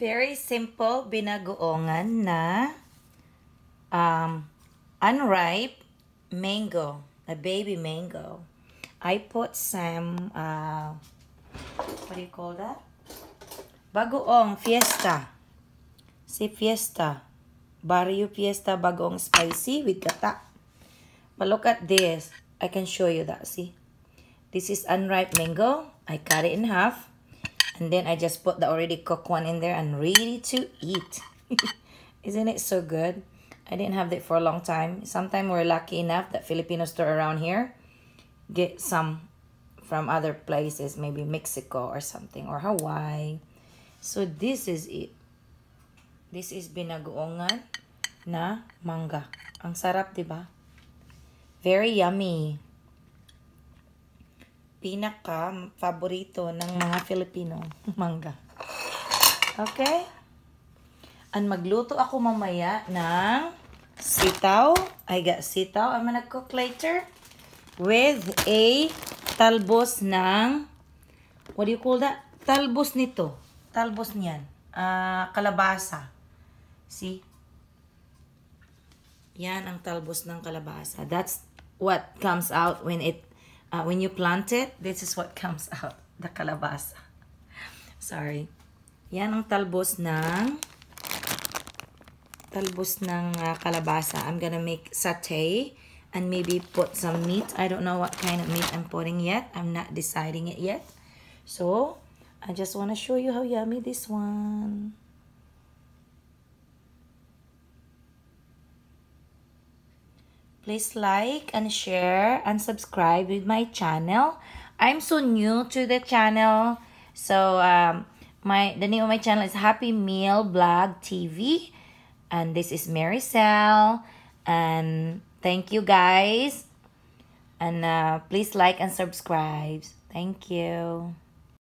very simple binagoongan na um, unripe mango, a baby mango. I put some, uh, what do you call that? Bagoong Fiesta. Si Fiesta. Barrio Fiesta Bagoong Spicy with gata. But look at this. I can show you that. See? This is unripe mango. I cut it in half. And then I just put the already cooked one in there and ready to eat. Isn't it so good? I didn't have that for a long time. Sometimes we're lucky enough that Filipino store around here get some from other places, maybe Mexico or something, or Hawaii. So this is it. This is binagoongan na manga. Ang sarap, di ba? Very yummy. pinaka paborito ng mga Filipino, mangga. Okay? Ang magluto ako mamaya ng sitaw. I got sitaw. I'm gonna cook later with a talbos ng what do you call that? Talbos nito. Talbos niyan. Uh, kalabasa. See? Yan ang talbos ng kalabasa. That's what comes out when it uh, when you plant it, this is what comes out, the kalabasa. Sorry. Yan ang talbos ng talbos ng uh, kalabasa. I'm gonna make satay and maybe put some meat. I don't know what kind of meat I'm putting yet. I'm not deciding it yet. So, I just want to show you how yummy this one. Please like and share and subscribe with my channel. I'm so new to the channel. So um, my the name of my channel is Happy Meal Blog TV. And this is Mary And thank you guys. And uh, please like and subscribe. Thank you.